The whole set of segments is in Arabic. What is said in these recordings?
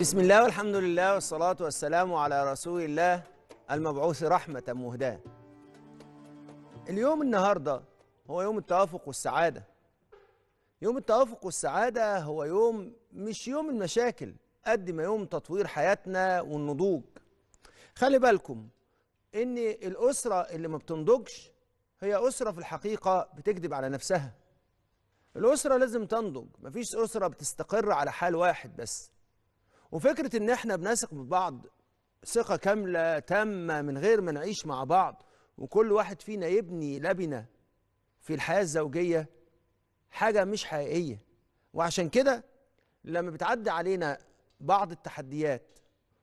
بسم الله والحمد لله والصلاة والسلام على رسول الله المبعوث رحمة مهداة اليوم النهاردة هو يوم التوافق والسعادة يوم التوافق والسعادة هو يوم مش يوم المشاكل قد ما يوم تطوير حياتنا والنضوج خلي بالكم ان الأسرة اللي ما بتنضجش هي أسرة في الحقيقة بتكذب على نفسها الأسرة لازم تنضج مفيش أسرة بتستقر على حال واحد بس وفكره ان احنا بنثق ببعض ثقه كامله تامه من غير ما نعيش مع بعض وكل واحد فينا يبني لبنه في الحياه الزوجيه حاجه مش حقيقيه وعشان كده لما بتعدي علينا بعض التحديات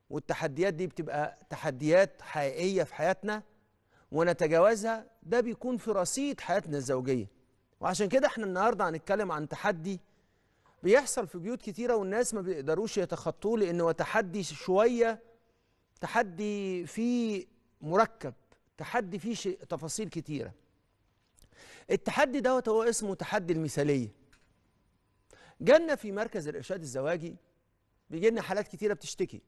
والتحديات دي بتبقى تحديات حقيقيه في حياتنا ونتجاوزها ده بيكون في رصيد حياتنا الزوجيه وعشان كده احنا النهارده هنتكلم عن تحدي بيحصل في بيوت كتيرة والناس ما بيقدروش يتخطوه لأن هو تحدي شوية تحدي فيه مركب تحدي فيه شيء تفاصيل كتيرة التحدي دوت هو اسمه تحدي المثالية جالنا في مركز الإرشاد الزواجي بيجي لنا حالات كتيرة بتشتكي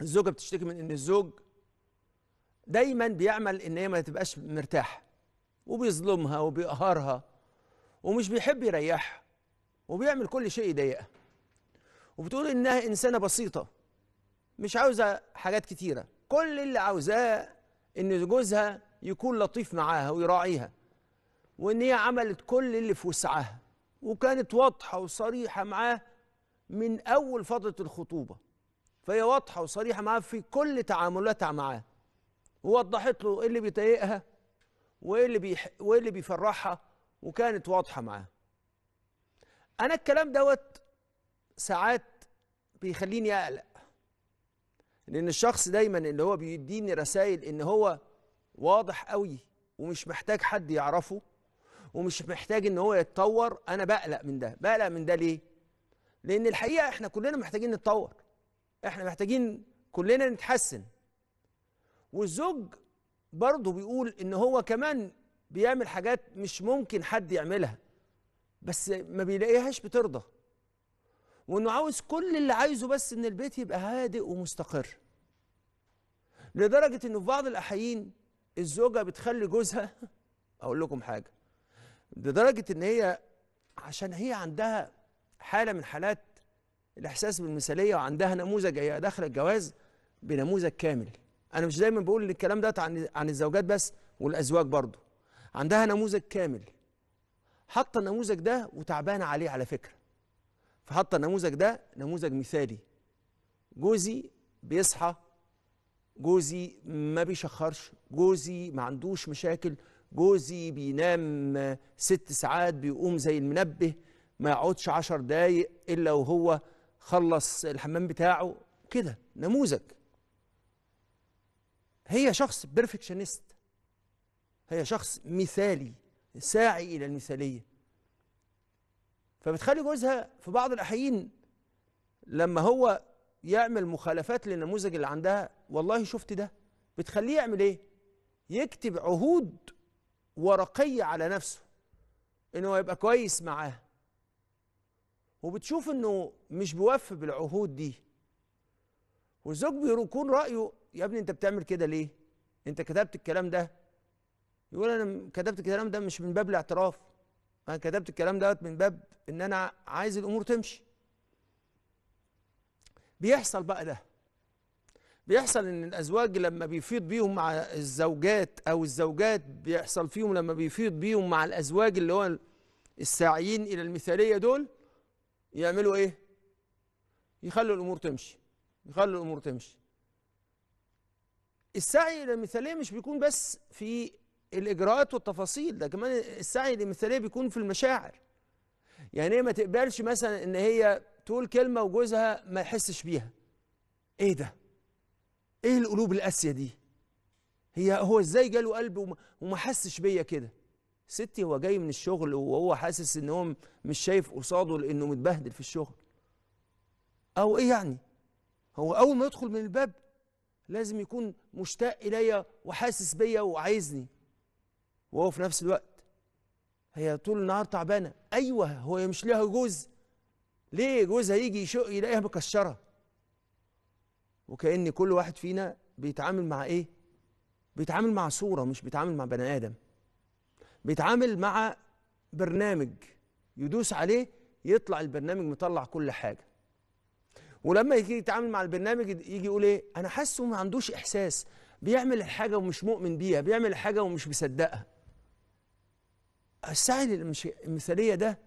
الزوجة بتشتكي من إن الزوج دايما بيعمل إن هي ما تبقاش مرتاحة وبيظلمها وبيقهرها ومش بيحب يريحها وبيعمل كل شيء يضايقها وبتقول انها انسانه بسيطه مش عاوزه حاجات كتيره كل اللي عاوزاه ان جوزها يكون لطيف معاها ويراعيها وان هي عملت كل اللي في وسعها وكانت واضحه وصريحه معاه من اول فتره الخطوبه فهي واضحه وصريحه معاه في كل تعاملاتها معاه ووضحت له ايه اللي بيضايقها وايه اللي بيح... وايه اللي بيفرحها وكانت واضحه معاه انا الكلام دوت ساعات بيخليني اقلق لان الشخص دايما اللي هو بيديني رسائل ان هو واضح قوي ومش محتاج حد يعرفه ومش محتاج ان هو يتطور انا بقلق من ده بقلق من ده ليه لان الحقيقه احنا كلنا محتاجين نتطور احنا محتاجين كلنا نتحسن والزوج برضه بيقول ان هو كمان بيعمل حاجات مش ممكن حد يعملها بس ما بيلاقيهاش بترضى وانه عاوز كل اللي عايزه بس ان البيت يبقى هادئ ومستقر لدرجه انه في بعض الاحيان الزوجه بتخلي جوزها اقول لكم حاجه لدرجه ان هي عشان هي عندها حاله من حالات الاحساس بالمثاليه وعندها نموذج هي داخله الجواز بنموذج كامل انا مش دايما بقول الكلام ده عن عن الزوجات بس والازواج برضه عندها نموذج كامل حاطه النموذج ده وتعبانه عليه على فكره فحاطه النموذج ده نموذج مثالي جوزي بيصحى جوزي ما بيشخرش جوزي ما عندوش مشاكل جوزي بينام ست ساعات بيقوم زي المنبه ما يقعدش عشر دقايق الا وهو خلص الحمام بتاعه كده نموذج هي شخص بيرفكشنست هي شخص مثالي ساعي إلى المثالية فبتخلي جوزها في بعض الأحيان لما هو يعمل مخالفات للنموذج اللي عندها والله شفت ده بتخليه يعمل ايه يكتب عهود ورقية على نفسه انه يبقى كويس معاها وبتشوف انه مش بيوفي بالعهود دي والزوج بيكون رأيه يا ابني انت بتعمل كده ليه انت كتبت الكلام ده يقول انا كتبت الكلام ده مش من باب الاعتراف انا كتبت الكلام دوت من باب ان انا عايز الامور تمشي بيحصل بقى ده بيحصل ان الازواج لما بيفيض بيهم مع الزوجات او الزوجات بيحصل فيهم لما بيفيض بيهم مع الازواج اللي هو الساعيين الى المثاليه دول يعملوا ايه يخلوا الامور تمشي يخلوا الامور تمشي السعي الى المثاليه مش بيكون بس في الاجراءات والتفاصيل ده كمان السعي للمثاليه بيكون في المشاعر يعني هي ما تقبلش مثلا ان هي تقول كلمه وجوزها ما يحسش بيها ايه ده ايه القلوب القاسيه دي هي هو ازاي جاله قلب وما حسش بيا كده ستي هو جاي من الشغل وهو حاسس ان هو مش شايف قصاده لانه متبهدل في الشغل او ايه يعني هو اول ما يدخل من الباب لازم يكون مشتاق اليا وحاسس بيا وعايزني وهو في نفس الوقت هي طول النهار تعبانه ايوه هو مش ليها جوز ليه جوزها يجي يشق يلاقيها مكشره وكأن كل واحد فينا بيتعامل مع ايه بيتعامل مع صوره مش بيتعامل مع بني ادم بيتعامل مع برنامج يدوس عليه يطلع البرنامج مطلع كل حاجه ولما يجي يتعامل مع البرنامج يجي يقول ايه انا حاسه ما عندوش احساس بيعمل الحاجه ومش مؤمن بيها بيعمل الحاجه ومش مصدقها السعي المثاليه ده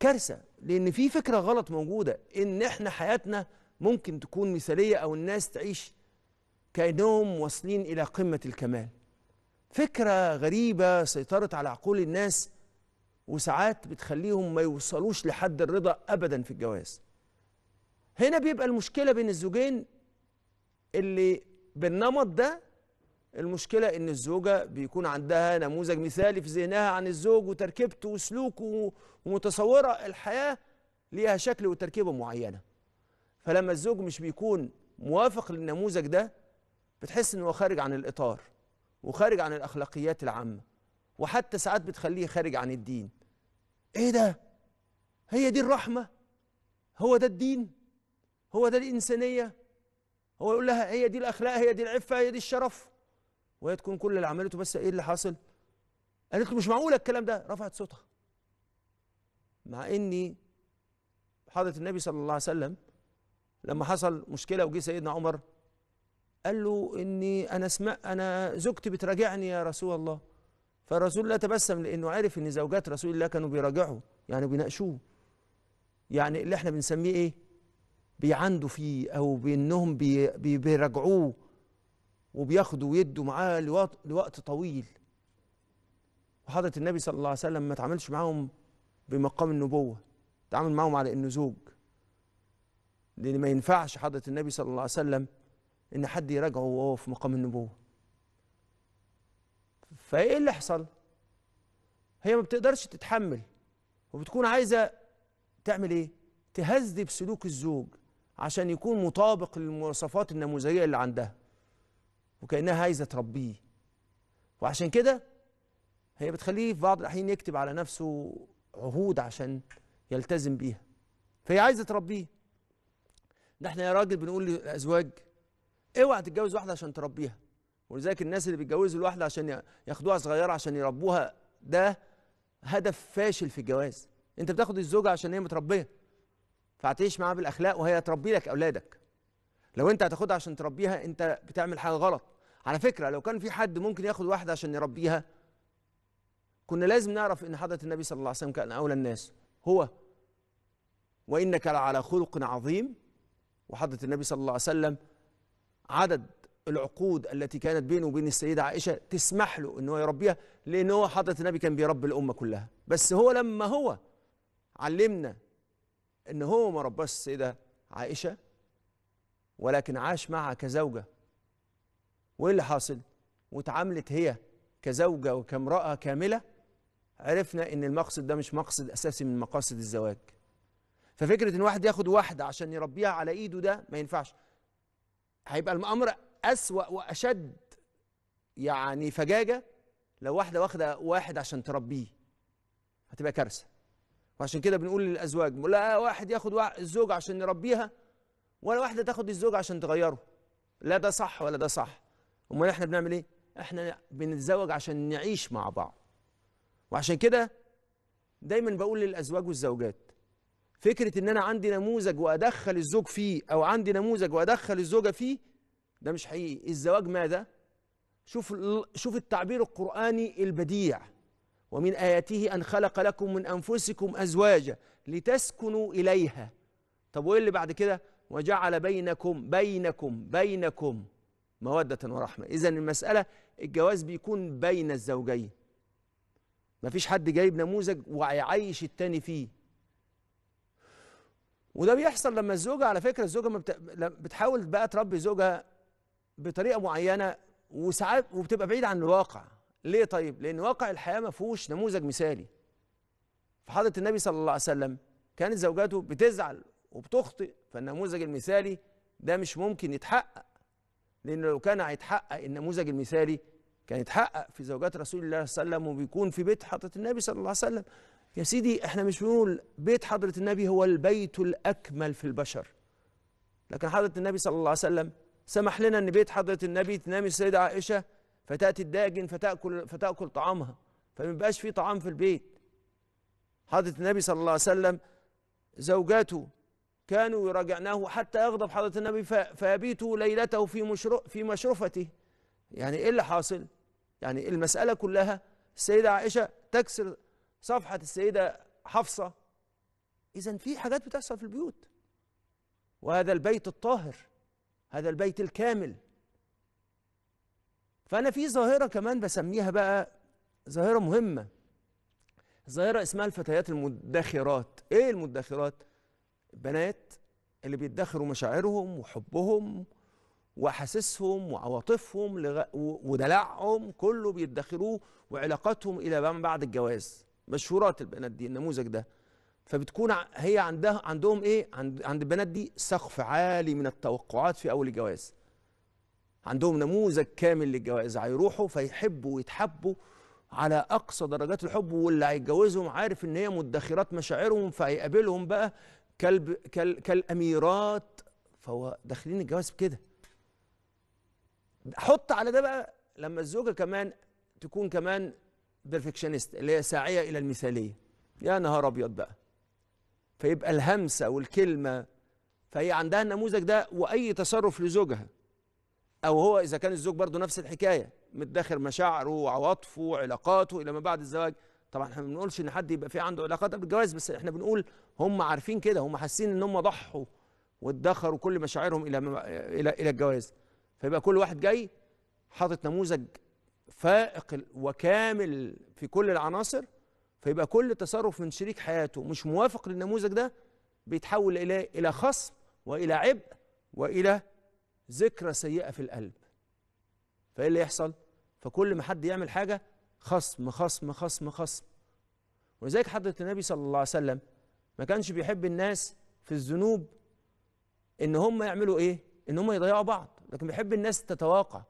كارثه لان في فكره غلط موجوده ان احنا حياتنا ممكن تكون مثاليه او الناس تعيش كانهم واصلين الى قمه الكمال فكره غريبه سيطرت على عقول الناس وساعات بتخليهم ما يوصلوش لحد الرضا ابدا في الجواز هنا بيبقى المشكله بين الزوجين اللي بالنمط ده المشكلة إن الزوجة بيكون عندها نموذج مثالي في ذهنها عن الزوج وتركيبته وسلوكه ومتصورة الحياة ليها شكل وتركيبة معينة فلما الزوج مش بيكون موافق للنموذج ده بتحس إن هو خارج عن الإطار وخارج عن الأخلاقيات العامة وحتى ساعات بتخليه خارج عن الدين إيه ده؟ هي دي الرحمة؟ هو ده الدين؟ هو ده الإنسانية؟ هو يقول لها هي دي الأخلاق هي دي العفة هي دي الشرف؟ وهي تكون كل اللي عملته بس ايه اللي حاصل قالت له مش معقوله الكلام ده رفعت صوتها مع اني حضره النبي صلى الله عليه وسلم لما حصل مشكله وجه سيدنا عمر قال له اني انا اسمع انا زوجتي بتراجعني يا رسول الله فالرسول لا تبسم لانه عرف ان زوجات رسول الله كانوا بيراجعوا يعني بيناقشوه يعني اللي احنا بنسميه ايه بيعندوا فيه او بانهم بيراجعوه وبياخدوا ويدوا معاه لوقت طويل وحضرة النبي صلى الله عليه وسلم ما تعاملش معاهم بمقام النبوة تعامل معاهم على إنه زوج لأن ما ينفعش حضرة النبي صلى الله عليه وسلم إن حد يراجعه وهو في مقام النبوة فإيه اللي حصل؟ هي ما بتقدرش تتحمل وبتكون عايزة تعمل إيه؟ تهذب سلوك الزوج عشان يكون مطابق للمواصفات النموذجية اللي عندها وكأنها عايزة تربيه وعشان كده هي بتخليه في بعض الأحيان يكتب على نفسه عهود عشان يلتزم بيها فهي عايزة تربيه ده احنا يا راجل بنقول للأزواج اوعى تتجوز واحدة عشان تربيها ولذلك الناس اللي بيتجوزوا الواحدة عشان ياخدوها صغيرة عشان يربوها ده هدف فاشل في الجواز انت بتاخد الزوجة عشان هي متربية فهتعيش معاها بالأخلاق وهي تربي لك أولادك لو انت هتاخدها عشان تربيها انت بتعمل حاجة غلط على فكره لو كان في حد ممكن ياخد واحده عشان يربيها كنا لازم نعرف ان حضره النبي صلى الله عليه وسلم كان اولى الناس هو وانك لعلى خلق عظيم وحضره النبي صلى الله عليه وسلم عدد العقود التي كانت بينه وبين السيدة عائشة تسمح له أنه يربيها لأن هو حضرة النبي كان بيربي الأمة كلها بس هو لما هو علمنا أن هو ما رباش السيدة عائشة ولكن عاش معها كزوجة وايه اللي حاصل واتعاملت هي كزوجه وكامراه كامله عرفنا ان المقصد ده مش مقصد اساسي من مقاصد الزواج ففكره ان واحد ياخد واحده عشان يربيها على ايده ده ما ينفعش هيبقى الامر اسوا واشد يعني فجاجه لو واحده واخده واحد عشان تربيه هتبقى كارثه وعشان كده بنقول للازواج لا واحد ياخد الزوج عشان يربيها ولا واحده تاخد الزوج عشان تغيره لا ده صح ولا ده صح امال احنا بنعمل ايه احنا بنتزوج عشان نعيش مع بعض وعشان كده دايما بقول للازواج والزوجات فكره ان انا عندي نموذج وادخل الزوج فيه او عندي نموذج وادخل الزوجه فيه ده مش حقيقي الزواج ماذا شوف شوف التعبير القراني البديع ومن اياته ان خلق لكم من انفسكم ازواجا لتسكنوا اليها طب وايه اللي بعد كده وجعل بينكم بينكم بينكم مودة ورحمة إذا المسألة الجواز بيكون بين الزوجين مفيش حد جايب نموذج ويعيش التاني فيه وده بيحصل لما الزوجة على فكرة الزوجة ما بت... بتحاول بقى تربي زوجها بطريقة معينة وساعات وبتبقى بعيدة عن الواقع ليه طيب؟ لأن واقع الحياة ما فيهوش نموذج مثالي فحضرة النبي صلى الله عليه وسلم كانت زوجاته بتزعل وبتخطئ فالنموذج المثالي ده مش ممكن يتحقق لأنه لو كان هيتحقق النموذج المثالي كان يتحقق في زوجات رسول الله صلى الله عليه وسلم وبيكون في بيت حضرة النبي صلى الله عليه وسلم يا سيدي احنا مش بنقول بيت حضرة النبي هو البيت الأكمل في البشر لكن حضرة النبي صلى الله عليه وسلم سمح لنا ان بيت حضرة النبي تنام السيدة عائشة فتأتي الداجن فتأكل فتأكل طعامها فما بيبقاش في طعام في البيت حضرة النبي صلى الله عليه وسلم زوجاته كانوا يراجعناه حتى يغضب حضرة النبي فيبيتوا ليلته في مشرو في مشرفته يعني ايه اللي حاصل؟ يعني المسألة كلها السيدة عائشة تكسر صفحة السيدة حفصة إذا في حاجات بتحصل في البيوت وهذا البيت الطاهر هذا البيت الكامل فأنا في ظاهرة كمان بسميها بقى ظاهرة مهمة ظاهرة اسمها الفتيات المدخرات إيه المدخرات؟ البنات اللي بيدخروا مشاعرهم وحبهم واحاسيسهم وعواطفهم لغ... ودلعهم كله بيدخروه وعلاقاتهم الى ما بعد الجواز مشهورات البنات دي النموذج ده فبتكون هي عندها عندهم ايه عند عند البنات دي سقف عالي من التوقعات في اول الجواز عندهم نموذج كامل للجواز هيروحوا فيحبوا ويتحبوا على اقصى درجات الحب واللي هيتجوزهم عارف ان هي مدخرات مشاعرهم فهيقابلهم بقى كالب كالاميرات فهو داخلين الجواز بكده حط على ده بقى لما الزوجه كمان تكون كمان بيرفكشنست اللي هي ساعيه الى المثاليه يا نهار ابيض بقى فيبقى الهمسه والكلمه فهي عندها النموذج ده واي تصرف لزوجها او هو اذا كان الزوج برضه نفس الحكايه متداخل مشاعره وعواطفه وعلاقاته الى ما بعد الزواج طبعا احنا ما بنقولش ان حد يبقى في عنده علاقات قبل الجواز بس احنا بنقول هم عارفين كده هم حاسين ان هم ضحوا وادخروا كل مشاعرهم الى الى الى الجواز فيبقى كل واحد جاي حاطط نموذج فائق وكامل في كل العناصر فيبقى كل تصرف من شريك حياته مش موافق للنموذج ده بيتحول الى الى خصم والى عبء والى ذكرى سيئه في القلب فايه اللي يحصل فكل ما حد يعمل حاجه خصم خصم خصم خصم ولذلك حضرة النبي صلى الله عليه وسلم ما كانش بيحب الناس في الذنوب ان هم يعملوا ايه ان هم يضيعوا بعض لكن بيحب الناس تتواقع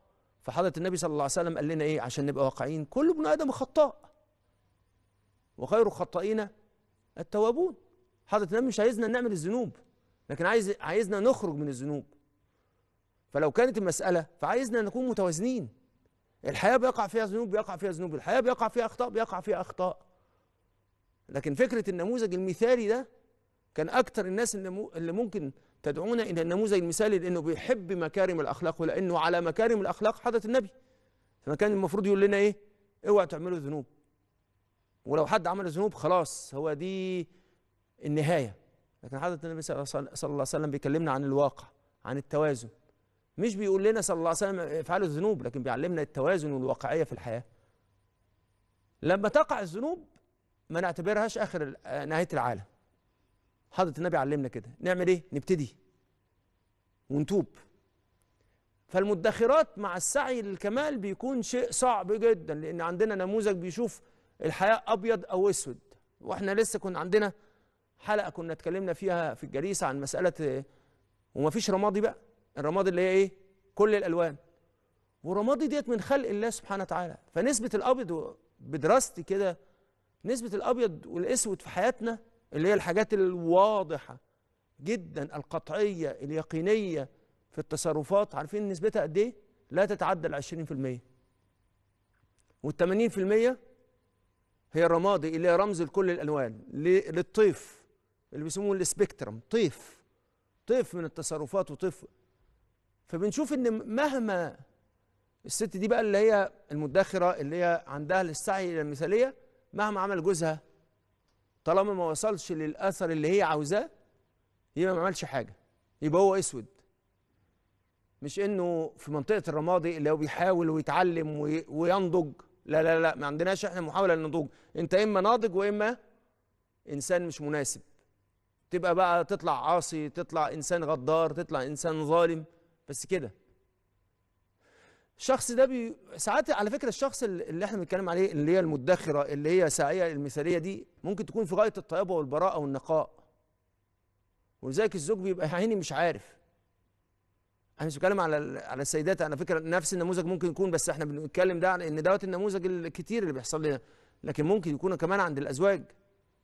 فحضرة النبي صلى الله عليه وسلم قال لنا ايه عشان نبقى واقعين كل ابن ادم خطاء وخير الخطائين التوابون حضرة النبي مش عايزنا نعمل الذنوب لكن عايز عايزنا نخرج من الذنوب فلو كانت المسألة فعايزنا نكون متوازنين الحياة بيقع فيها ذنوب بيقع فيها ذنوب الحياة بيقع فيها أخطاء بيقع فيها أخطاء لكن فكرة النموذج المثالي ده كان أكتر الناس اللي ممكن تدعونا إلى النموذج المثالي لأنه بيحب مكارم الأخلاق ولأنه على مكارم الأخلاق حضرة النبي فكان المفروض يقول لنا إيه اوعوا تعملوا ذنوب ولو حد عمل ذنوب خلاص هو دي النهاية لكن حضرة النبي صلى الله عليه وسلم بيكلمنا عن الواقع عن التوازن مش بيقول لنا صلى الله عليه وسلم افعلوا الذنوب لكن بيعلمنا التوازن والواقعية في الحياة لما تقع الذنوب ما نعتبرهاش آخر آه، نهاية العالم حضرة النبي علمنا كده نعمل إيه؟ نبتدي ونتوب فالمدخرات مع السعي للكمال بيكون شيء صعب جدا لأن عندنا نموذج بيشوف الحياة أبيض أو أسود وإحنا لسه كنا عندنا حلقة كنا اتكلمنا فيها في الجريسة عن مسألة آه، ومفيش رمادي بقى الرمادي اللي هي ايه كل الالوان والرمادي ديت من خلق الله سبحانه وتعالى فنسبه الابيض بدراستي كده نسبه الابيض والاسود في حياتنا اللي هي الحاجات الواضحه جدا القطعيه اليقينيه في التصرفات عارفين نسبتها قد ايه لا تتعدى ال 20% وال 80% هي الرمادي اللي هي رمز لكل الالوان للطيف اللي بيسموه السبيكترم طيف طيف من التصرفات وطيف فبنشوف ان مهما الست دي بقى اللي هي المدخره اللي هي عندها السعي الى المثاليه مهما عمل جوزها طالما ما وصلش للاثر اللي هي عاوزاه يبقى ما عملش حاجه يبقى هو اسود مش انه في منطقه الرمادي اللي هو بيحاول ويتعلم وينضج لا لا لا ما عندناش احنا محاوله للنضوج انت اما ناضج واما انسان مش مناسب تبقى بقى تطلع عاصي تطلع انسان غدار تطلع انسان ظالم بس كده الشخص ده بي... ساعات على فكره الشخص اللي احنا بنتكلم عليه اللي هي المدخره اللي هي ساعيه المثاليه دي ممكن تكون في غايه الطيبه والبراءه والنقاء ولذلك الزوج بيبقى عيني مش عارف انا مش بتكلم على على السيدات على فكره نفس النموذج ممكن يكون بس احنا بنتكلم ده عن ان دوت النموذج الكتير اللي بيحصل لنا لكن ممكن يكون كمان عند الازواج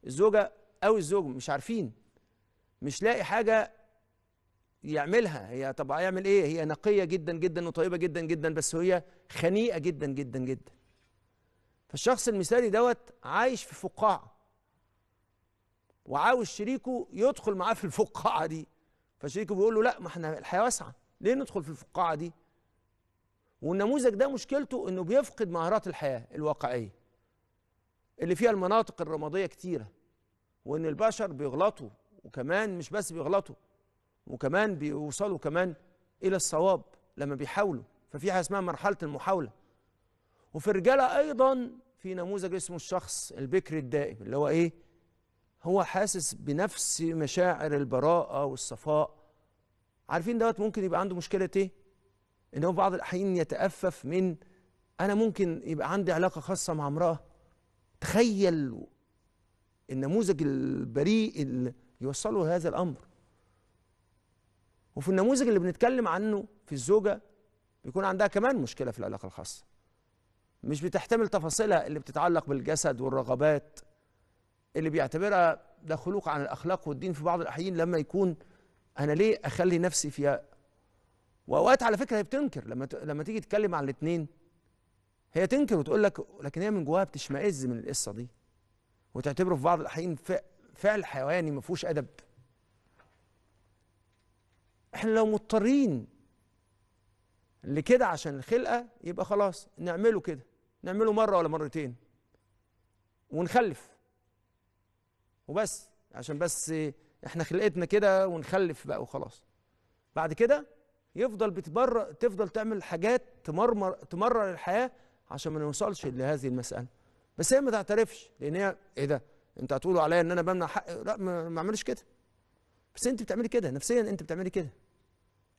الزوجه او الزوج مش عارفين مش لاقي حاجه يعملها هي طب هيعمل ايه هي نقيه جدا جدا وطيبه جدا جدا بس هي خنيئه جدا جدا جدا فالشخص المثالي دوت عايش في فقاعه وعاوز شريكه يدخل معاه في الفقاعه دي فشريكه بيقول له لا ما احنا الحياه واسعه ليه ندخل في الفقاعه دي والنموذج ده مشكلته انه بيفقد مهارات الحياه الواقعيه اللي فيها المناطق الرماديه كتيره وان البشر بيغلطوا وكمان مش بس بيغلطوا وكمان بيوصلوا كمان إلى الصواب لما بيحاولوا ففي حاجة اسمها مرحلة المحاولة وفي الرجالة أيضا في نموذج اسمه الشخص البكر الدائم اللي هو إيه هو حاسس بنفس مشاعر البراءة والصفاء عارفين دوت ممكن يبقى عنده مشكلة إيه إن هو بعض الأحيان يتأفف من أنا ممكن يبقى عندي علاقة خاصة مع امرأة تخيل النموذج البريء اللي يوصله هذا الأمر وفي النموذج اللي بنتكلم عنه في الزوجة بيكون عندها كمان مشكلة في العلاقة الخاصة مش بتحتمل تفاصيلها اللي بتتعلق بالجسد والرغبات اللي بيعتبرها ده خلوق عن الأخلاق والدين في بعض الأحيان لما يكون أنا ليه أخلي نفسي فيها وأوقات على فكرة هي بتنكر لما ت... لما تيجي تتكلم عن الاتنين هي تنكر وتقول لك لكن هي من جواها بتشمئز من القصة دي وتعتبره في بعض الأحيان ف... فعل حيواني ما فيهوش أدب احنا لو مضطرين لكده عشان الخلقه يبقى خلاص نعمله كده نعمله مره ولا مرتين ونخلف وبس عشان بس احنا خلقتنا كده ونخلف بقى وخلاص بعد كده يفضل بتبرر تفضل تعمل حاجات تمرمر تمرر الحياه عشان ما نوصلش لهذه المساله بس هي ما تعترفش لان هي ايه ده انت هتقولوا عليا ان انا بمنع حق لا ما اعملش كده بس انت بتعملي كده نفسيا انت بتعملي كده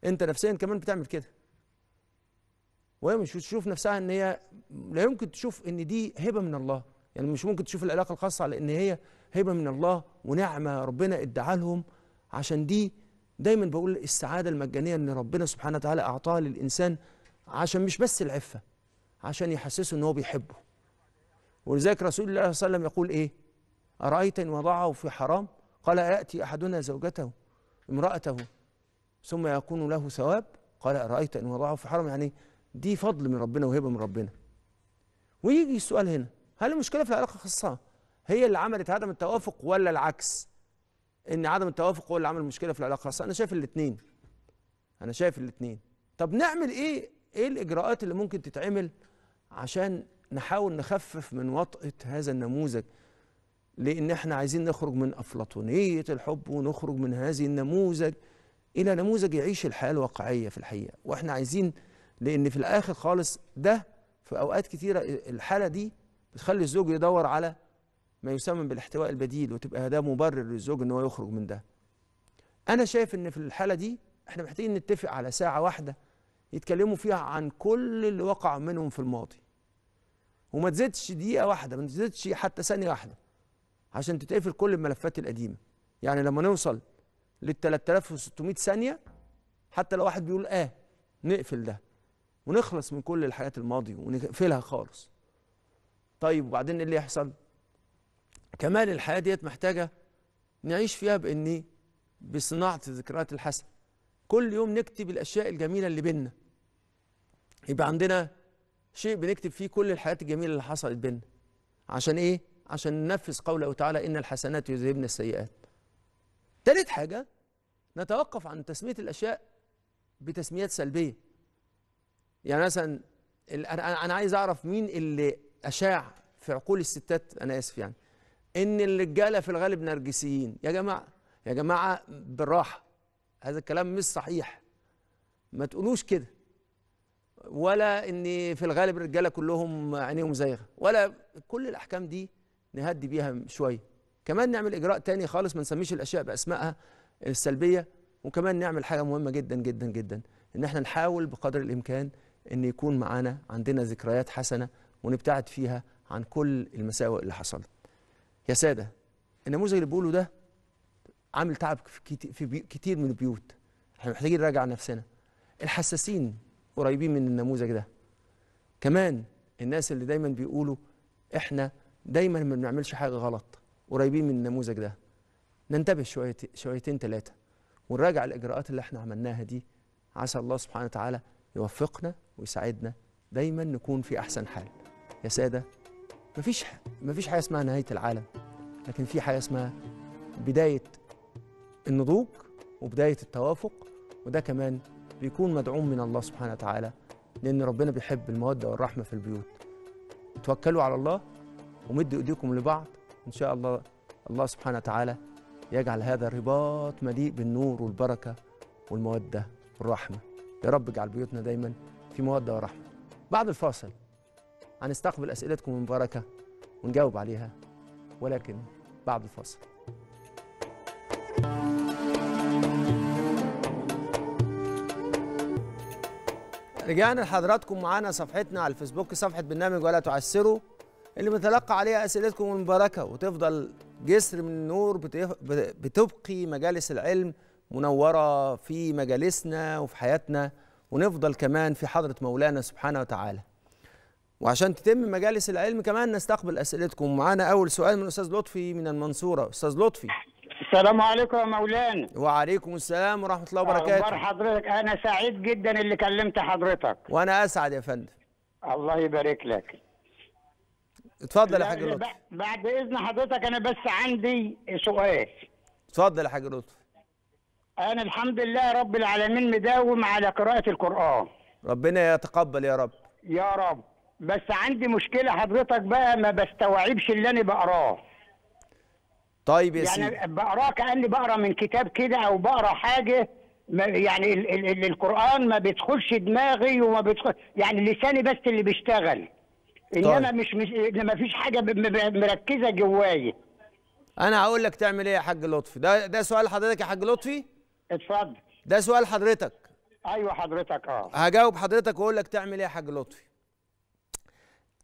انت نفسيا كمان بتعمل كده وهي مش بتشوف نفسها ان هي لا يمكن تشوف ان دي هبه من الله يعني مش ممكن تشوف العلاقه الخاصه على ان هي هبه من الله ونعمه ربنا ادعى لهم عشان دي دايما بقول السعاده المجانيه ان ربنا سبحانه وتعالى اعطاها للانسان عشان مش بس العفه عشان يحسسه ان هو بيحبه ولذلك رسول الله صلى الله عليه وسلم يقول ايه ارايت ان وضعه في حرام قال يأتي أحدنا زوجته امرأته ثم يكون له ثواب قال أرأيت إن وضعه في حرم يعني دي فضل من ربنا وهبة من ربنا ويجي السؤال هنا هل المشكلة في العلاقة خاصة هي اللي عملت عدم التوافق ولا العكس ان عدم التوافق هو اللي عمل مشكله في العلاقه الخاصه انا شايف الاثنين انا شايف الاثنين طب نعمل ايه ايه الاجراءات اللي ممكن تتعمل عشان نحاول نخفف من وطأة هذا النموذج لأن احنا عايزين نخرج من أفلاطونية الحب ونخرج من هذه النموذج إلى نموذج يعيش الحياة الواقعية في الحقيقة واحنا عايزين لأن في الآخر خالص ده في أوقات كثيرة الحالة دي بتخلي الزوج يدور على ما يسمى بالاحتواء البديل وتبقى ده مبرر للزوج ان هو يخرج من ده انا شايف ان في الحاله دي احنا محتاجين نتفق على ساعه واحده يتكلموا فيها عن كل اللي وقع منهم في الماضي وما تزيدش دقيقه واحده ما تزيدش حتى ثانيه واحده عشان تتقفل كل الملفات القديمه يعني لما نوصل لل 3600 ثانيه حتى لو واحد بيقول اه نقفل ده ونخلص من كل الحاجات الماضي ونقفلها خالص طيب وبعدين ايه اللي يحصل كمان الحياه ديت محتاجه نعيش فيها بان بصناعه الذكريات الحسنه كل يوم نكتب الاشياء الجميله اللي بينا يبقى عندنا شيء بنكتب فيه كل الحاجات الجميله اللي حصلت بينا عشان ايه عشان ننفذ قوله تعالى إن الحسنات يذهبن السيئات تالت حاجة نتوقف عن تسمية الأشياء بتسميات سلبية يعني مثلا أنا عايز أعرف مين اللي أشاع في عقول الستات أنا آسف يعني إن الرجالة في الغالب نرجسيين يا جماعة يا جماعة بالراحة هذا الكلام مش صحيح ما تقولوش كده ولا ان في الغالب الرجاله كلهم عينيهم زايغه ولا كل الاحكام دي نهدي بيها شويه كمان نعمل اجراء تاني خالص ما نسميش الاشياء باسمائها السلبيه وكمان نعمل حاجه مهمه جدا جدا جدا ان احنا نحاول بقدر الامكان ان يكون معانا عندنا ذكريات حسنه ونبتعد فيها عن كل المساوئ اللي حصلت يا ساده النموذج اللي بقوله ده عامل تعب في كتير من البيوت احنا محتاجين نراجع نفسنا الحساسين قريبين من النموذج ده كمان الناس اللي دايما بيقولوا احنا دايما ما بنعملش حاجه غلط قريبين من النموذج ده ننتبه شويه شويتين ثلاثه ونراجع الاجراءات اللي احنا عملناها دي عسى الله سبحانه وتعالى يوفقنا ويساعدنا دايما نكون في احسن حال يا ساده مفيش مفيش حاجه اسمها نهايه العالم لكن في حاجه اسمها بدايه النضوج وبدايه التوافق وده كمان بيكون مدعوم من الله سبحانه وتعالى لان ربنا بيحب الموده والرحمه في البيوت توكلوا على الله ومدوا ايديكم لبعض ان شاء الله الله سبحانه وتعالى يجعل هذا الرباط مليء بالنور والبركه والموده والرحمه يا رب اجعل بيوتنا دايما في موده ورحمه بعد الفاصل هنستقبل اسئلتكم المباركه ونجاوب عليها ولكن بعد الفاصل رجعنا لحضراتكم معانا صفحتنا على الفيسبوك صفحه برنامج ولا تعسروا اللي بنتلقى عليها اسئلتكم المباركه وتفضل جسر من النور بتبقي مجالس العلم منوره في مجالسنا وفي حياتنا ونفضل كمان في حضره مولانا سبحانه وتعالى. وعشان تتم مجالس العلم كمان نستقبل اسئلتكم معانا اول سؤال من الاستاذ لطفي من المنصوره استاذ لطفي السلام عليكم يا مولانا وعليكم السلام ورحمه الله وبركاته اخبار حضرتك انا سعيد جدا اللي كلمت حضرتك وانا اسعد يا فندم الله يبارك لك اتفضل يا حاج لطفي بعد اذن حضرتك انا بس عندي سؤال اتفضل يا حاج لطفي انا الحمد لله رب العالمين مداوم على قراءه القران ربنا يتقبل يا رب يا رب بس عندي مشكله حضرتك بقى ما بستوعبش اللي انا بقراه طيب يا يعني سيدي يعني بقراه كاني بقرا من كتاب كده او بقرا حاجه ما يعني ال ال ال القران ما بيدخلش دماغي وما بيدخل يعني لساني بس اللي بيشتغل ان طيب. انا مش مش ما فيش حاجه مركزه جوايا انا هقول لك تعمل ايه يا حاج لطفي ده ده سؤال حضرتك يا حاج لطفي اتفضل ده سؤال حضرتك ايوه حضرتك اه هجاوب حضرتك واقول لك تعمل ايه يا حاج لطفي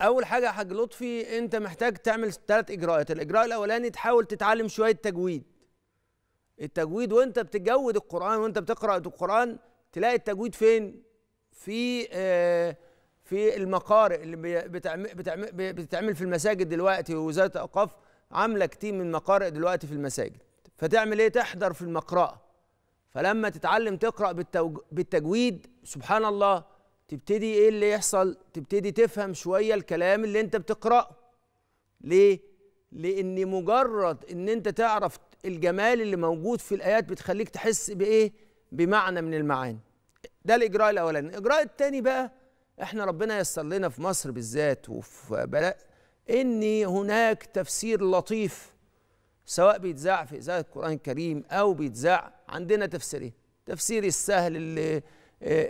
اول حاجه يا حاج لطفي انت محتاج تعمل ثلاث اجراءات الاجراء الاولاني تحاول تتعلم شويه تجويد التجويد وانت بتجود القران وانت بتقرا القران تلاقي التجويد فين في آه في المقارئ اللي بتعمل, بتعمل, بتتعمل في المساجد دلوقتي ووزاره الاوقاف عامله كتير من مقارئ دلوقتي في المساجد فتعمل ايه تحضر في المقرأة فلما تتعلم تقرأ بالتجويد سبحان الله تبتدي ايه اللي يحصل تبتدي تفهم شوية الكلام اللي انت بتقرأه ليه لان مجرد ان انت تعرف الجمال اللي موجود في الايات بتخليك تحس بايه بمعنى من المعاني ده الاجراء الاولاني الاجراء الثاني بقى احنا ربنا يسر لنا في مصر بالذات وفي بلاء ان هناك تفسير لطيف سواء بيتذاع في اذاعه القران الكريم او بيتذاع عندنا تفسيرين تفسير السهل اللي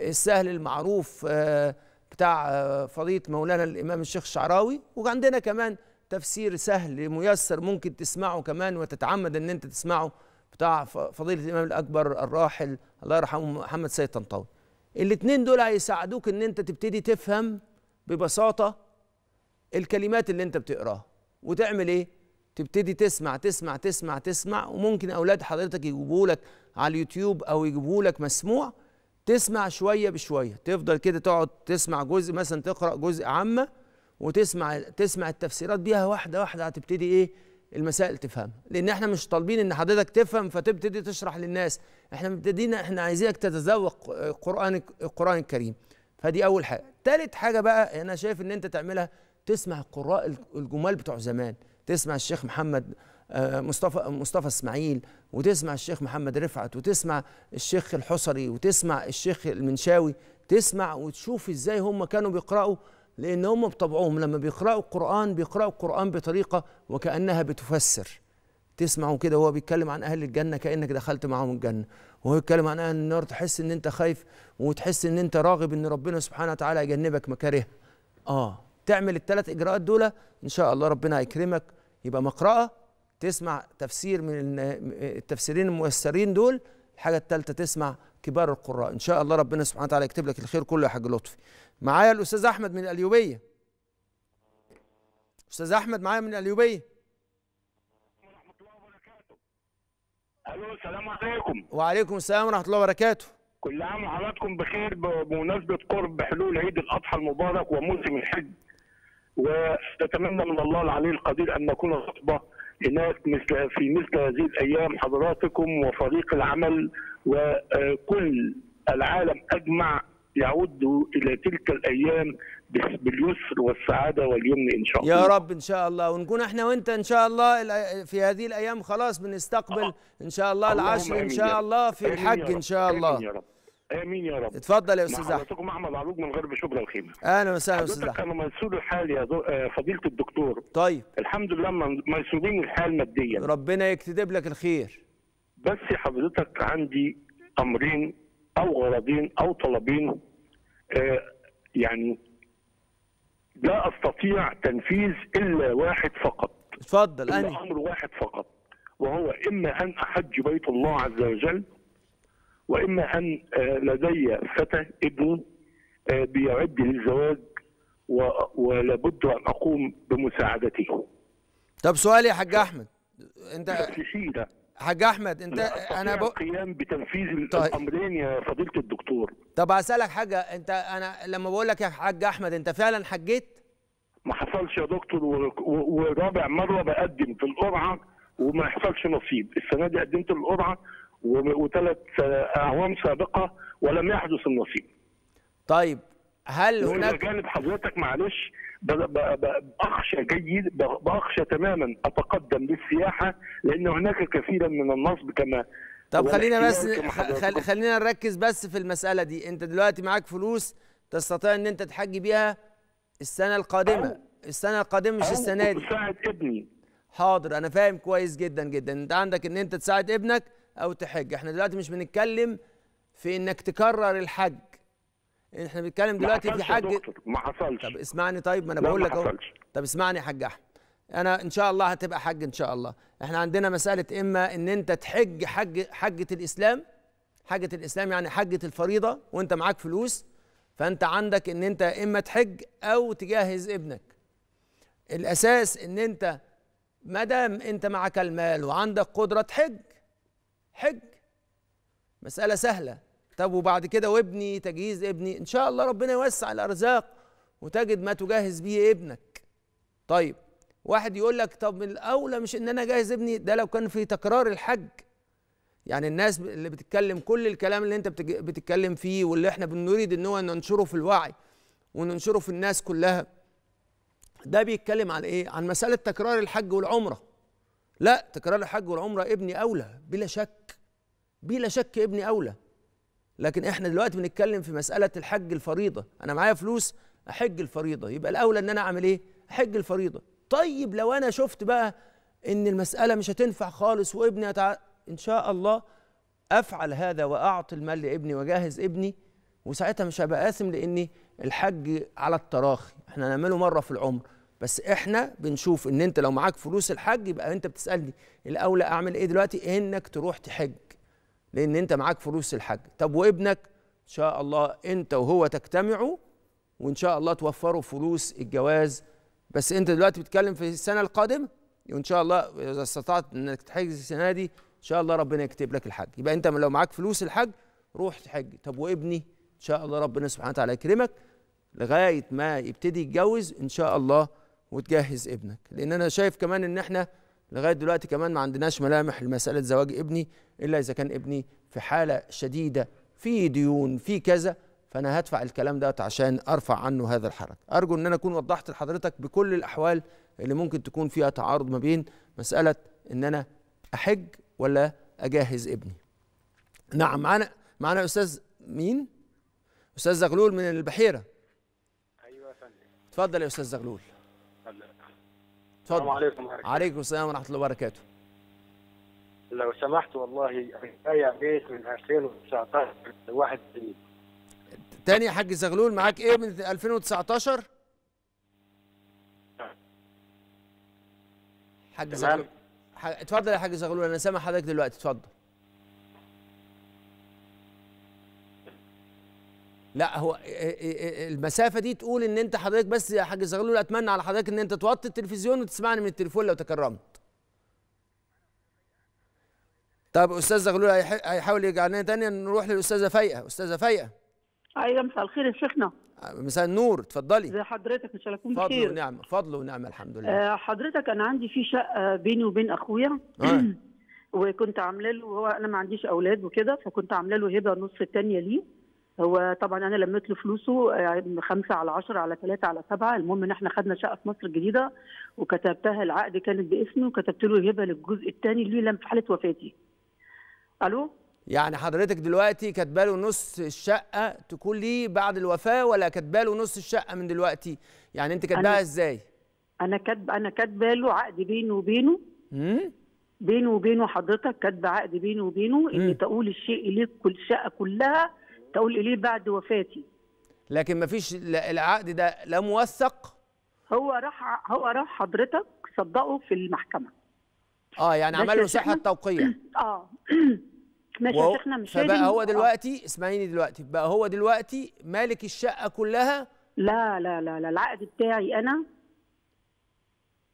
السهل المعروف آه، بتاع آه، فضيله مولانا الامام الشيخ الشعراوي وعندنا كمان تفسير سهل ميسر ممكن تسمعه كمان وتتعمد ان انت تسمعه بتاع فضيله الامام الاكبر الراحل الله يرحمه محمد سيد طنطاوي الاتنين دول هيساعدوك ان انت تبتدي تفهم ببساطه الكلمات اللي انت بتقراها وتعمل ايه تبتدي تسمع تسمع تسمع تسمع وممكن اولاد حضرتك يجيبوه لك على اليوتيوب او يجيبوه لك مسموع تسمع شويه بشويه تفضل كده تقعد تسمع جزء مثلا تقرا جزء عامه وتسمع تسمع التفسيرات بيها واحده واحده هتبتدي ايه المسائل تفهمها لان احنا مش طالبين ان حضرتك تفهم فتبتدي تشرح للناس احنا مبتدينا احنا عايزينك تتذوق آه، قران القران الكريم فدي اول حاجه ثالث حاجه بقى انا شايف ان انت تعملها تسمع قراء الجمال بتوع زمان تسمع الشيخ محمد آه، مصطفى مصطفى اسماعيل وتسمع الشيخ محمد رفعت وتسمع الشيخ الحصري وتسمع الشيخ المنشاوي تسمع وتشوف ازاي هم كانوا بيقراوا لان هم بطبعهم لما بيقراوا القران بيقراوا القران بطريقه وكانها بتفسر تسمعه كده وهو بيتكلم عن اهل الجنه كانك دخلت معاهم الجنه وهو بيتكلم عن اهل النار تحس ان انت خايف وتحس ان انت راغب ان ربنا سبحانه وتعالى يجنبك مكاره اه تعمل الثلاث اجراءات دول ان شاء الله ربنا هيكرمك يبقى مقرأة تسمع تفسير من التفسيرين الميسرين دول الحاجه الثالثه تسمع كبار القراء ان شاء الله ربنا سبحانه وتعالى يكتب لك الخير كله يا حاج لطفي معايا الاستاذ احمد من الايوبيه استاذ احمد معايا من الايوبيه الو السلام عليكم وعليكم السلام ورحمه الله وبركاته كل عام وحضراتكم بخير بمناسبه قرب حلول عيد الاضحى المبارك وموسم الحج ونتمنى من الله العلي القدير ان نكون خطبه هناك مثل في مثل هذه الايام حضراتكم وفريق العمل وكل العالم اجمع يعود الى تلك الايام باليسر والسعاده واليمن ان شاء الله يا رب ان شاء الله ونكون احنا وانت ان شاء الله في هذه الايام خلاص بنستقبل ان شاء الله العشر ان شاء الله في الحج ان شاء الله امين يا رب امين يا رب اتفضل يا استاذ احمد حضرتكم احمد عروج من غرب شبرا الخيمه اهلا وسهلا يا استاذ احمد انا ميسور الحال يا آه، فضيله الدكتور طيب الحمد لله ميسورين الحال ماديا ربنا يكتب لك الخير بس حضرتك عندي امرين او غرضين او طلبين آه يعني لا استطيع تنفيذ الا واحد فقط اتفضل انا امر واحد فقط وهو اما ان احج بيت الله عز وجل واما ان آه، لدي فتى ابن آه، بيعد للزواج ولابد ان اقوم بمساعدته طب سؤالي يا حاج احمد انت حاج احمد انت انا ب... قيام بتنفيذ طيب. الامرين يا فضيله الدكتور طب هسالك حاجه انت انا لما بقول لك يا حاج احمد انت فعلا حجيت ما حصلش يا دكتور ورابع مره بقدم في القرعه وما حصلش نصيب السنه دي قدمت القرعه وثلاث اعوام سابقه ولم يحدث النصيب طيب هل هناك جانب حضرتك معلش بخشى جيد بخشى تماما اتقدم للسياحه لان هناك كثيرا من النصب كما طب خلينا بس خلينا نركز بس في المساله دي انت دلوقتي معاك فلوس تستطيع ان انت تحج بيها السنه القادمه السنه القادمه مش السنه دي تساعد ابني حاضر انا فاهم كويس جدا جدا انت عندك ان انت تساعد ابنك او تحج احنا دلوقتي مش بنتكلم في انك تكرر الحج احنا بنتكلم دلوقتي في حاج ما حصلش طب اسمعني طيب ما انا بقول لك اهو طب اسمعني يا حاج احمد انا ان شاء الله هتبقى حاج ان شاء الله احنا عندنا مساله اما ان انت تحج حج حجه الاسلام حجه الاسلام يعني حجه الفريضه وانت معاك فلوس فانت عندك ان انت اما تحج او تجهز ابنك الاساس ان انت ما دام انت معك المال وعندك قدره تحج حج مساله سهله طب وبعد كده وابني تجهيز ابني ان شاء الله ربنا يوسع الارزاق وتجد ما تجهز به ابنك طيب واحد يقول لك طب الاولى مش ان انا اجهز ابني ده لو كان في تكرار الحج يعني الناس اللي بتتكلم كل الكلام اللي انت بتتكلم فيه واللي احنا بنريد ان هو ننشره في الوعي وننشره في الناس كلها ده بيتكلم عن ايه عن مساله تكرار الحج والعمره لا تكرار الحج والعمره ابني اولى بلا شك بلا شك ابني اولى لكن احنا دلوقتي بنتكلم في مساله الحج الفريضه انا معايا فلوس احج الفريضه يبقى الاولى ان انا اعمل ايه احج الفريضه طيب لو انا شفت بقى ان المساله مش هتنفع خالص وابني أتع... ان شاء الله افعل هذا واعطي المال لابني واجهز ابني وساعتها مش هبقى قاسم لان الحج على التراخي احنا هنعمله مره في العمر بس احنا بنشوف ان انت لو معاك فلوس الحج يبقى انت بتسالني الاولى اعمل ايه دلوقتي انك تروح تحج لان انت معاك فلوس الحج طب وابنك ان شاء الله انت وهو تجتمعوا وان شاء الله توفروا فلوس الجواز بس انت دلوقتي بتتكلم في السنه القادمه وان شاء الله اذا استطعت انك تحجز السنه دي ان شاء الله ربنا يكتب لك الحج يبقى انت لو معاك فلوس الحج روح تحج طب وابني ان شاء الله ربنا سبحانه وتعالى يكرمك لغايه ما يبتدي يتجوز ان شاء الله وتجهز ابنك لان انا شايف كمان ان احنا لغايه دلوقتي كمان ما عندناش ملامح لمساله زواج ابني الا اذا كان ابني في حاله شديده في ديون في كذا فانا هدفع الكلام ده عشان ارفع عنه هذا الحرج ارجو ان انا اكون وضحت لحضرتك بكل الاحوال اللي ممكن تكون فيها تعارض ما بين مساله ان انا احج ولا اجهز ابني نعم معانا معانا استاذ مين استاذ زغلول من البحيره ايوه يا فندم اتفضل يا استاذ زغلول تفضل السلام عليكم وبركاته عليكم السلام ورحمه الله وبركاته لو سمحت والله الحكايه بيت من 2019 لواحد سنين تاني يا حاج زغلول معاك ايه من 2019 حاج زغلول اتفضل يا حاج زغلول انا سامع حضرتك دلوقتي اتفضل لا هو آه، آه، آه، المسافه دي تقول ان انت حضرتك بس يا حاج زغلول اتمنى على حضرتك ان انت توطي التلفزيون وتسمعني من التليفون لو تكرمت طب استاذ زغلول هيحاول يجعلنا تاني نروح للاستاذه فايقه استاذه فايقه ايوه مساء الخير يا شيخنا مساء النور اتفضلي زي حضرتك ان شاء الله تكون بخير فضل ونعمه فضل ونعمه الحمد لله آه حضرتك انا عندي في شقه بيني وبين اخويا آه. وكنت عامله له هو انا ما عنديش اولاد وكده فكنت عامله له هبه نص الثانيه ليه هو طبعا انا لميت له فلوسه آه، خمسه على 10 على ثلاثه على سبعه المهم ان احنا خدنا شقه في مصر الجديده وكتبتها العقد كانت باسمه وكتبت له هبه للجزء الثاني اللي لم في حاله وفاتي. الو يعني حضرتك دلوقتي كاتبه له نص الشقه تكون ليه بعد الوفاه ولا كاتبه له نص الشقه من دلوقتي؟ يعني انت كاتباها ازاي؟ انا كاتب انا كاتبه له عقد بيني وبينه امم بينه وبينه حضرتك كاتبه عقد بينه وبينه ان تقول الشيء ليك كل شقه كلها تقول لي بعد وفاتي لكن ما فيش العقد ده لا موثق هو راح هو راح حضرتك صدقه في المحكمه اه يعني عمل له صحه توقيع اه ماشي احنا مش فبقى هو دلوقتي آه. اسمعيني دلوقتي بقى هو دلوقتي مالك الشقه كلها لا لا لا لا العقد بتاعي انا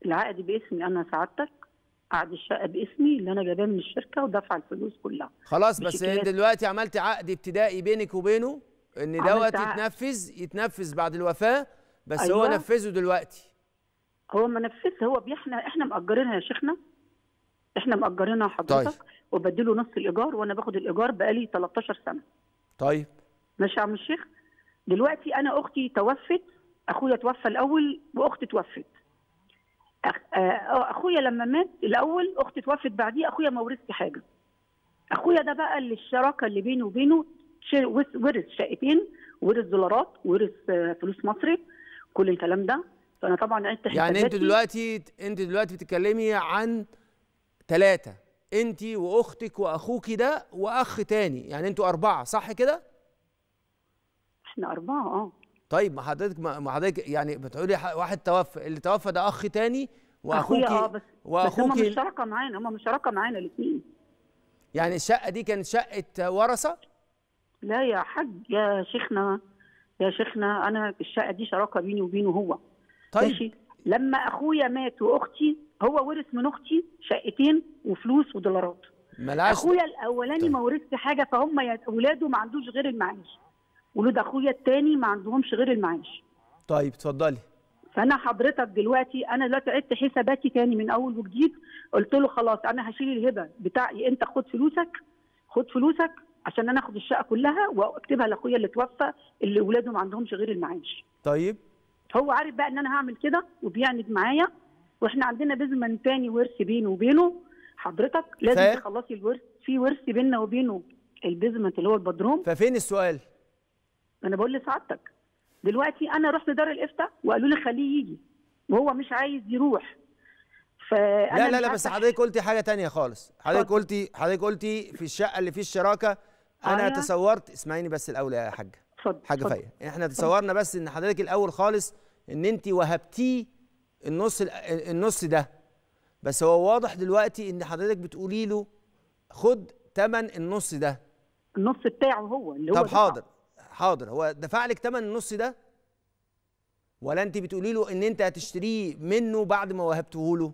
العقد باسمي انا سعادتك عقد الشقه باسمي اللي انا جايباه من الشركه ودفع الفلوس كلها خلاص بس انت دلوقتي عملتي عقد ابتدائي بينك وبينه ان دوت يتنفذ يتنفذ بعد الوفاه بس أيوة. هو نفذه دلوقتي هو ما نفذ هو احنا احنا مأجرينها يا شيخنا احنا مأجرينها حضرتك طيب. وبديله نص الايجار وانا باخد الايجار بقالي 13 سنه طيب ماشي يا عم الشيخ دلوقتي انا اختي توفت اخويا توفى الاول واختي توفت آه، آه، اخويا لما مات الاول اختي توفت بعديه اخويا ما ورثش حاجه اخويا ده بقى اللي الشراكه اللي بينه وبينه ورث شقتين ورث دولارات ورث آه، فلوس مصري كل الكلام ده فانا طبعا عدت يعني انت دلوقتي انت دلوقتي بتتكلمي عن ثلاثه انت واختك واخوكي ده واخ تاني يعني انتوا اربعه صح كده احنا اربعه اه طيب ما حضرتك ما حضرتك يعني بتقولي واحد توفى اللي توفى ده اخ تاني واخوك اه بس واخوكي بس هم مشتركه معانا هم مشتركه معانا الاثنين يعني الشقه دي كانت شقه ورثه لا يا حاج يا شيخنا يا شيخنا انا الشقه دي شراكه بيني وبينه هو طيب ماشي لما اخويا مات واختي هو ورث من اختي شقتين وفلوس ودولارات ملعش اخويا الاولاني طيب. ما ورثش حاجه فهم يا اولاده ما عندوش غير المعيشه ولود اخويا التاني ما عندهمش غير المعاش طيب اتفضلي فانا حضرتك دلوقتي انا دلوقتي عدت حساباتي تاني من اول وجديد قلت له خلاص انا هشيل الهبه بتاع انت خد فلوسك خد فلوسك عشان انا اخد الشقه كلها واكتبها لاخويا اللي توفى اللي ولاده ما عندهمش غير المعاش طيب هو عارف بقى ان انا هعمل كده وبيعند معايا واحنا عندنا بزمن تاني ورث بينه وبينه حضرتك لازم تخلصي الورث في ورث بيننا وبينه البزمة اللي هو البدروم ففين السؤال انا بقول لسعادتك دلوقتي انا رحت دار الافتاء وقالوا لي خليه يجي وهو مش عايز يروح فأنا لا لا لا بس حضرتك قلتي حاجه تانية خالص حضرتك قلتي حضرتك قلتي في الشقه اللي فيه الشراكه انا تصورت اسمعيني بس الاول يا حاجه اتفضل حاجه فايه احنا تصورنا بس ان حضرتك الاول خالص ان انت وهبتيه النص النص ده بس هو واضح دلوقتي ان حضرتك بتقولي له خد ثمن النص ده النص بتاعه هو اللي هو طب حاضر حاضر هو دفع لك ثمن النص ده ولا انت بتقولي له ان انت هتشتريه منه بعد ما وهبته له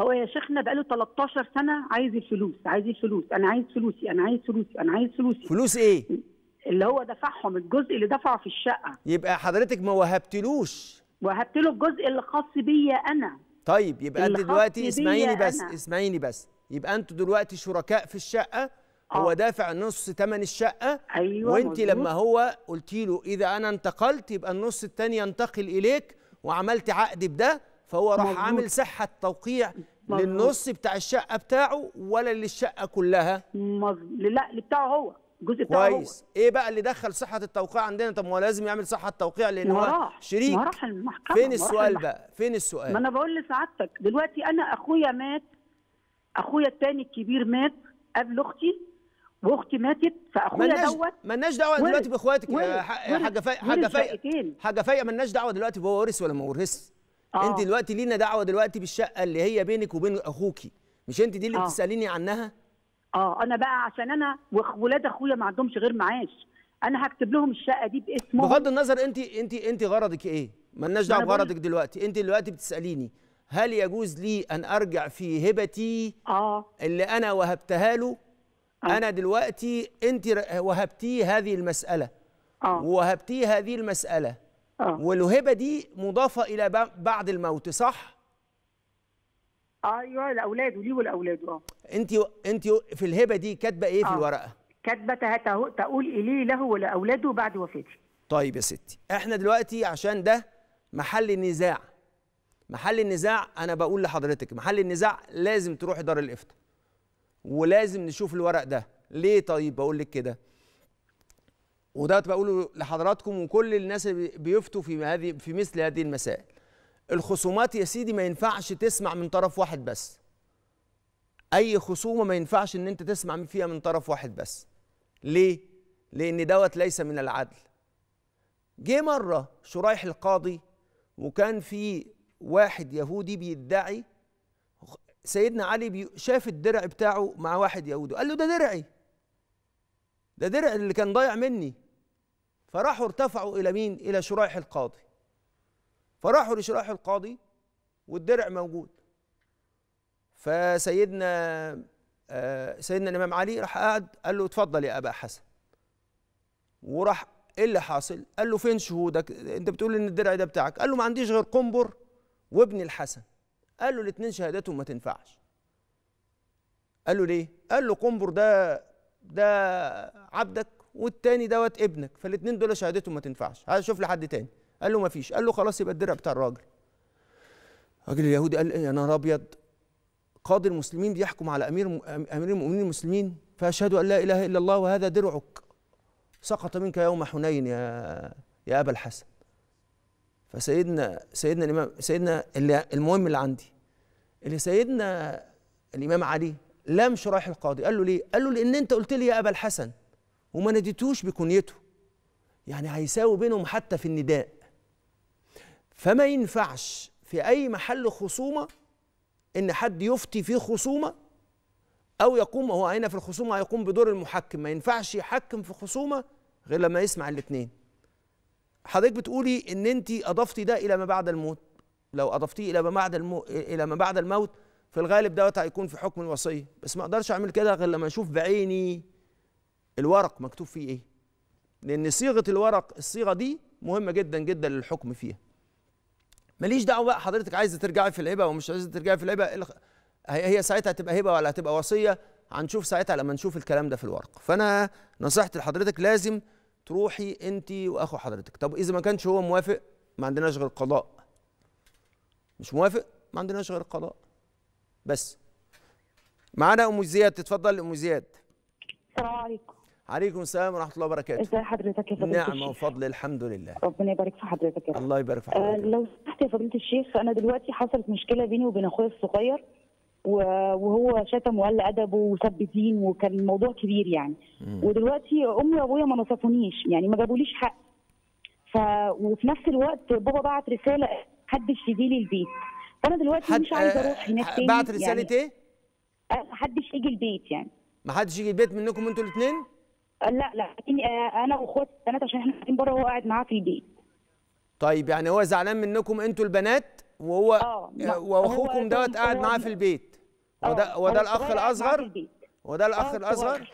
هو يا شيخنا بقاله 13 سنه عايز الفلوس عايز الفلوس انا عايز فلوسي انا عايز فلوسي انا عايز فلوسي فلوس ايه اللي هو دفعهم الجزء اللي دفعه في الشقه يبقى حضرتك ما وهبتلوش وهبت له الجزء اللي خاص بيا انا طيب يبقى انت دلوقتي اسمعيني بس أنا. اسمعيني بس يبقى انتوا دلوقتي شركاء في الشقه هو آه. دافع نص ثمن الشقه أيوة وانت لما هو قلتي له اذا انا انتقلت يبقى النص الثاني ينتقل اليك وعملت عقد بده فهو راح عامل صحه توقيع مزبوط. للنص بتاع الشقه بتاعه ولا للشقه كلها لا اللي بتاعه هو الجزء بتاعه كويس ايه بقى اللي دخل صحه التوقيع عندنا طب ما هو لازم يعمل صحه توقيع لان هو شريك ما راح المحكمه فين السؤال بقى فين السؤال ما انا بقول لسعادتك دلوقتي انا اخويا مات اخويا الثاني الكبير مات قبل اختي واختي ماتت فاخويا دوت مالناش دعوه دلوقتي باخواتك يا حاجه حاجه فايق حاجه فايقه مالناش دعوه دلوقتي بهو ورث ولا ما ورثش آه. انت دلوقتي لينا دعوه دلوقتي بالشقه اللي هي بينك وبين اخوكي مش انت دي اللي آه. بتساليني عنها اه انا بقى عشان انا واولاد اخويا ما عندهمش غير معاش انا هكتب لهم الشقه دي باسمهم بغض النظر انت انت انت غرضك ايه مالناش دعوه بغرضك دلوقتي انت دلوقتي بتساليني هل يجوز لي ان ارجع في هبتي آه. اللي انا وهبتها له أوه. انا دلوقتي انت وهبتيه هذه المساله اه وهبتيه هذه المساله اه والوهبه دي مضافه الى بعد الموت صح آه، ايوه لاولاده ليه ولاولاده اه انت انت في الهبه دي كاتبه ايه في آه. الورقه كاتبه تقول اليه له ولاولاده بعد وفاتي طيب يا ستي احنا دلوقتي عشان ده محل النزاع محل النزاع انا بقول لحضرتك محل النزاع لازم تروحي دار الافتاء ولازم نشوف الورق ده ليه طيب بقول لك كده وده بقوله لحضراتكم وكل الناس اللي بيفتوا في هذه في مثل هذه المسائل الخصومات يا سيدي ما ينفعش تسمع من طرف واحد بس اي خصومه ما ينفعش ان انت تسمع فيها من طرف واحد بس ليه لان دوت ليس من العدل جه مره شرايح القاضي وكان في واحد يهودي بيدعي سيدنا علي شاف الدرع بتاعه مع واحد يهودي قال له ده درعي ده درع اللي كان ضايع مني فراحوا ارتفعوا الى مين الى شرايح القاضي فراحوا لشرايح القاضي والدرع موجود فسيدنا آه سيدنا الامام علي راح قعد قال له اتفضل يا ابا حسن وراح ايه اللي حاصل قال له فين شهودك انت بتقول ان الدرع ده بتاعك قال له ما عنديش غير قنبر وابن الحسن قال له الاثنين شهادتهم ما تنفعش قال له ليه قال له قنبر ده ده عبدك والتاني دوت ابنك فالاثنين دول شهادتهم ما تنفعش عايز اشوف لحد تاني قال له ما فيش قال له خلاص يبقى الدرع بتاع الراجل الراجل اليهودي قال إيه؟ يا نهار ابيض قاضي المسلمين بيحكم على امير امير المؤمنين المسلمين فاشهد ان لا اله الا الله وهذا درعك سقط منك يوم حنين يا يا ابا الحسن فسيدنا سيدنا الامام سيدنا اللي المهم اللي عندي اللي سيدنا الامام علي لم شرايح القاضي قال له ليه قال له لان انت قلت لي يا ابا الحسن وما ناديتوش بكنيته يعني هيساوي بينهم حتى في النداء فما ينفعش في اي محل خصومه ان حد يفتي في خصومه او يقوم هو هنا في الخصومه هيقوم بدور المحكم ما ينفعش يحكم في خصومه غير لما يسمع الاثنين حضرتك بتقولي ان انت اضفتي ده الى ما بعد الموت لو اضفتيه الى ما بعد المو... الى ما بعد الموت في الغالب دوت هيكون في حكم الوصيه بس ما اقدرش اعمل كده غير لما اشوف بعيني الورق مكتوب فيه ايه لان صيغه الورق الصيغه دي مهمه جدا جدا للحكم فيها ماليش دعوه بقى حضرتك عايزه ترجعي في الهبه ومش عايزه ترجعي في الهبه هي ساعتها هتبقى هبه ولا هتبقى وصيه هنشوف ساعتها لما نشوف الكلام ده في الورق فانا نصيحتي لحضرتك لازم تروحي انت واخو حضرتك طب اذا ما كانش هو موافق ما عندناش غير قضاء مش موافق ما عندناش غير قضاء بس معانا ام زياد تتفضل ام زياد السلام عليكم عليكم السلام ورحمه الله وبركاته ازي حضرتك يا فضيله نعم وفضل الحمد لله ربنا يبارك في حضرتك يا الله يبارك في آه، حضرتك أه لو سمحت يا فضيله الشيخ انا دلوقتي حصلت مشكله بيني وبين اخويا الصغير وهو شتم وقل ادبه وسب دين وكان الموضوع كبير يعني ودلوقتي امي وابويا ما نصفونيش يعني ما جابوليش حق ف وفي نفس الوقت بابا بعت رساله محدش يجي لي البيت فانا دلوقتي حد... مش عايزه اروح هناك تاني بعت رساله يعني... ايه؟ محدش يجي البيت يعني محدش يجي البيت منكم انتوا الاثنين؟ لا لا انا واخواتي البنات عشان احنا قاعدين بره وهو قاعد معاه في البيت طيب يعني هو زعلان منكم انتوا البنات وهو آه واخوكم دوت قاعد معاه في البيت وده اه، وده الاخ اه، الاصغر وده الاخ الاصغر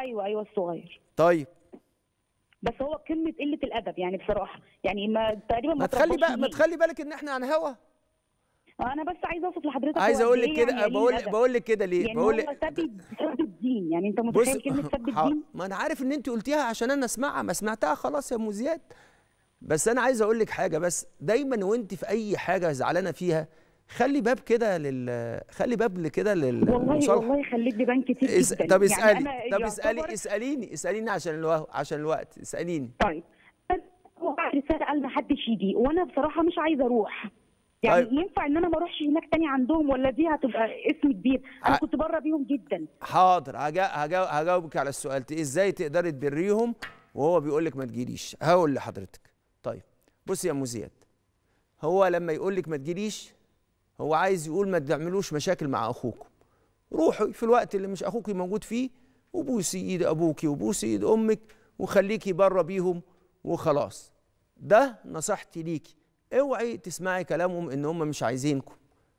ايوه ايوه الصغير طيب بس هو كلمه قله الادب يعني بصراحه يعني ما تقريبا ما تخلي بقى ما تخلي بالك ان احنا على هوا انا بس عايز اوصف لحضرتك عايز اقول لك إيه كده يعني بقول بقول لك كده ليه يعني بقول لك الدين يعني انت متخيل كلمه سب الدين ما انا عارف ان انت قلتيها عشان انا اسمعها ما سمعتها خلاص يا ام زياد بس انا عايز اقول لك حاجه بس دايما وانت في اي حاجه زعلانه فيها خلي باب كده لل خلي باب كده لل والله والله خليت لي بان كتير إس... جدا طب اسالي يعني طب اسالي اساليني اساليني عشان الو... عشان الوقت اساليني طيب بعد رساله قال محدش يجي وانا بصراحه مش عايزه اروح يعني طيب. ينفع ان انا ما اروحش هناك تاني عندهم ولا دي هتبقى اسم كبير انا ع... كنت بره بيهم جدا حاضر هجا... هجا... هجاوبك على السؤال ازاي تقدري تبريهم وهو بيقول لك ما تجيليش هقول لحضرتك طيب بصي يا ام زياد هو لما يقول لك ما تجيليش هو عايز يقول ما تعملوش مشاكل مع اخوكم روحوا في الوقت اللي مش اخوكي موجود فيه وبوسي ايد ابوكي وبوسي ايد امك وخليكي بره بيهم وخلاص ده نصيحتي ليكي اوعي تسمعي كلامهم ان هم مش عايزينكم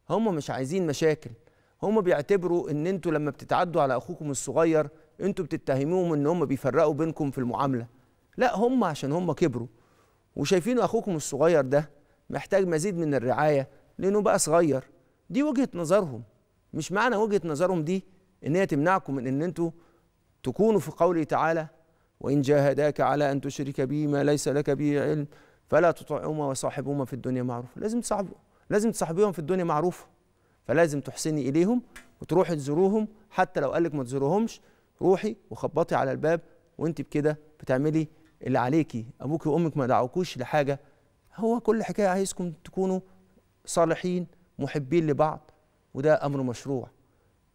هم مش عايزين مشاكل هم بيعتبروا ان انتوا لما بتتعدوا على اخوكم الصغير انتوا بتتهموهم ان هم بيفرقوا بينكم في المعامله لا هم عشان هم كبروا وشايفين اخوكم الصغير ده محتاج مزيد من الرعايه لانه بقى صغير دي وجهه نظرهم مش معنى وجهه نظرهم دي ان هي تمنعكم من ان انتوا تكونوا في قوله تعالى وان جاهداك على ان تشرك بي ما ليس لك به علم فلا تطعهما وصاحبهما في الدنيا معروفه لازم تصاحبوا لازم تصاحبيهم في الدنيا معروفه فلازم تحسني اليهم وتروحي تزوروهم حتى لو قالك ما تزوروهمش روحي وخبطي على الباب وانت بكده بتعملي اللي عليكي ابوك وامك ما دعوكوش لحاجه هو كل حكايه عايزكم تكونوا صالحين محبين لبعض وده امر مشروع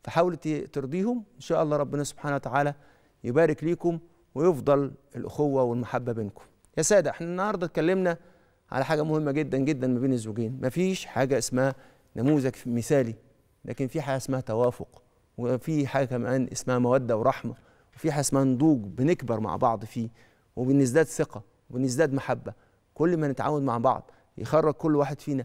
فحاول ترضيهم ان شاء الله ربنا سبحانه وتعالى يبارك ليكم ويفضل الاخوه والمحبه بينكم يا ساده احنا النهارده اتكلمنا على حاجه مهمه جدا جدا ما بين الزوجين مفيش حاجه اسمها نموذج مثالي لكن في حاجه اسمها توافق وفي حاجه كمان اسمها موده ورحمه وفي حاجه اسمها نضوج بنكبر مع بعض فيه وبنزداد ثقه وبنزداد محبه كل ما نتعاون مع بعض يخرج كل واحد فينا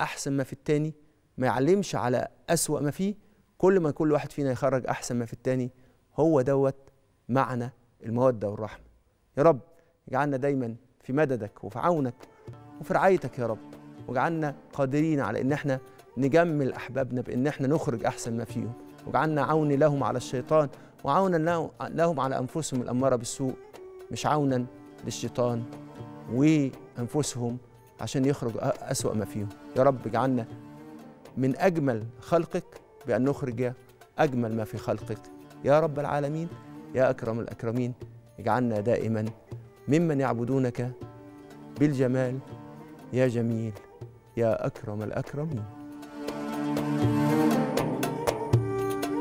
احسن ما في التاني ما يعلمش على اسوا ما فيه كل ما كل واحد فينا يخرج احسن ما في التاني هو دوت معنى الموده والرحمه يا رب اجعلنا دايما في مددك وفي عونك وفي رعايتك يا رب واجعلنا قادرين على ان احنا نجمل احبابنا بان احنا نخرج احسن ما فيهم واجعلنا عون لهم على الشيطان وعونا لهم على انفسهم الاماره بالسوء مش عونا للشيطان وانفسهم عشان يخرج أسوأ ما فيهم يا رب اجعلنا من أجمل خلقك بأن نخرج أجمل ما في خلقك يا رب العالمين يا أكرم الأكرمين اجعلنا دائما ممن يعبدونك بالجمال يا جميل يا أكرم الأكرمين